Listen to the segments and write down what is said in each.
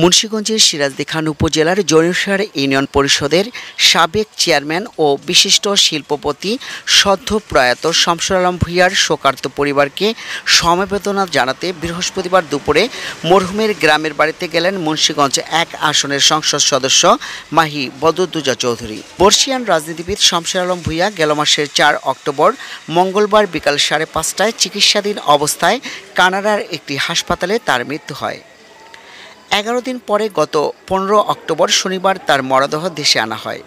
মুন্সীগঞ্জের সিরাজদিখান উপজেলার জরিসার ইউনিয়ন পরিষদের সাবেক চেয়ারম্যান ও বিশিষ্ট শিল্পপতি সদ্য প্রয়াত শামসুর আলম ভূঁইয়ার শোকার্ত পরিবারকে সমবেদনা জানাতে বৃহস্পতিবার দুপুরে মরহুমের গ্রামের বাড়িতে গেলেন মুন্সীগঞ্জ এক আসনের সংসদ সদস্য মাহি বদুদ্দুজা চৌধুরী বর্ষিয়ান রাজনীতিবিদ শামসুর আলম ভূঁইয়া গেল মাসের চার অক্টোবর মঙ্গলবার বিকাল সাড়ে পাঁচটায় চিকিৎসাধীন অবস্থায় কানাডার একটি হাসপাতালে তার মৃত্যু হয় এগারো দিন পরে গত পনেরো অক্টোবর শনিবার তার মরদেহ দেশে আনা হয়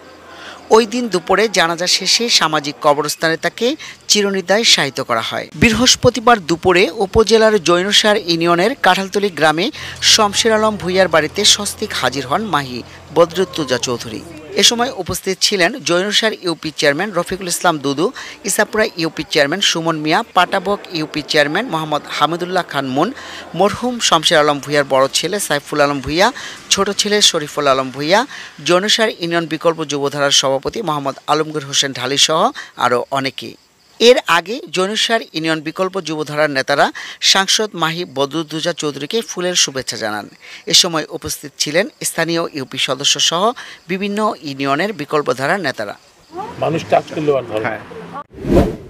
ওই দিন দুপুরে জানাজা শেষে সামাজিক কবরস্থানে তাকে চিরনিদায় শায়িত করা হয় বৃহস্পতিবার দুপুরে উপজেলার জৈনসার ইউনিয়নের কাঁঠালতলি গ্রামে শমশের আলম ভুইয়ার বাড়িতে স্বস্তিক হাজির হন মাহি বদরুত্তুজা চৌধুরী এ সময় উপস্থিত ছিলেন Joinsar UP chairman Rafiqul Islam Dudu Isapura UP chairman Sumon Mia Patabok UP chairman Mohammad Hamidullah Khan Mun মরহুম শমশের আলম ভূঁইয়ার বড় ছেলে সাইফুল আলম ভূঁইয়া ছোট ছেলে শরীফুল আলম ভূঁইয়া জৈনসার ইউনিয়ন বিকল্প যুবধারার সভাপতি মোহাম্মদ আলমগীর হোসেন ঢালি সহ আরও অনেকেই এর আগে জৈনসার ইউনিয়ন বিকল্প যুবধারার নেতারা সাংসদ মাহি বদরুদ্দুজা চৌধুরীকে ফুলের শুভেচ্ছা জানান এ সময় উপস্থিত ছিলেন স্থানীয় ইউপি সদস্য সহ বিভিন্ন ইউনিয়নের বিকল্পধারার নেতারা মানুষ করলে